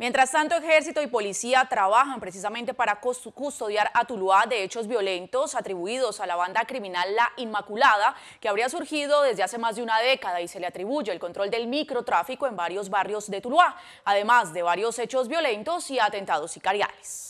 Mientras tanto, ejército y policía trabajan precisamente para custodiar a Tuluá de hechos violentos atribuidos a la banda criminal La Inmaculada, que habría surgido desde hace más de una década y se le atribuye el control del microtráfico en varios barrios de Tuluá, además de varios hechos violentos y atentados sicariales.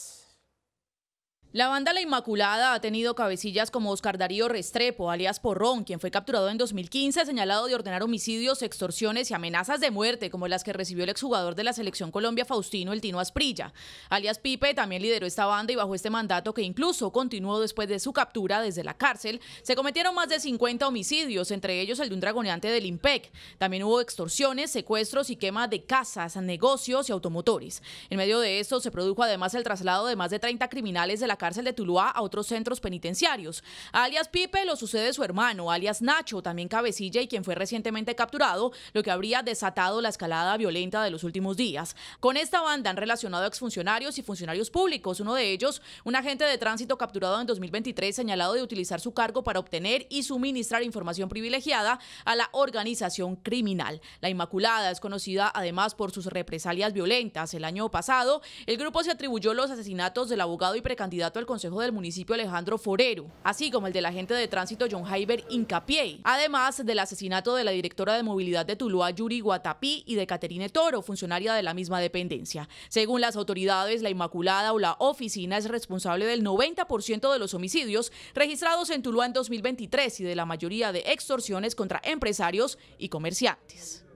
La banda La Inmaculada ha tenido cabecillas como Oscar Darío Restrepo, alias Porrón, quien fue capturado en 2015, señalado de ordenar homicidios, extorsiones y amenazas de muerte, como las que recibió el exjugador de la Selección Colombia, Faustino El Tino Asprilla. Alias Pipe también lideró esta banda y bajo este mandato, que incluso continuó después de su captura desde la cárcel, se cometieron más de 50 homicidios, entre ellos el de un dragoneante del IMPEC. También hubo extorsiones, secuestros y quema de casas, negocios y automotores. En medio de esto se produjo además el traslado de más de 30 criminales de la cárcel de Tuluá a otros centros penitenciarios. Alias Pipe lo sucede su hermano, alias Nacho, también cabecilla y quien fue recientemente capturado, lo que habría desatado la escalada violenta de los últimos días. Con esta banda han relacionado a exfuncionarios y funcionarios públicos, uno de ellos, un agente de tránsito capturado en 2023 señalado de utilizar su cargo para obtener y suministrar información privilegiada a la organización criminal. La Inmaculada es conocida además por sus represalias violentas. El año pasado, el grupo se atribuyó los asesinatos del abogado y precandidato al Consejo del Municipio Alejandro Forero, así como el del agente de tránsito John Jaiber Incapié, además del asesinato de la directora de movilidad de Tuluá Yuri Guatapí y de Caterine Toro, funcionaria de la misma dependencia. Según las autoridades, la Inmaculada o la oficina es responsable del 90% de los homicidios registrados en Tuluá en 2023 y de la mayoría de extorsiones contra empresarios y comerciantes.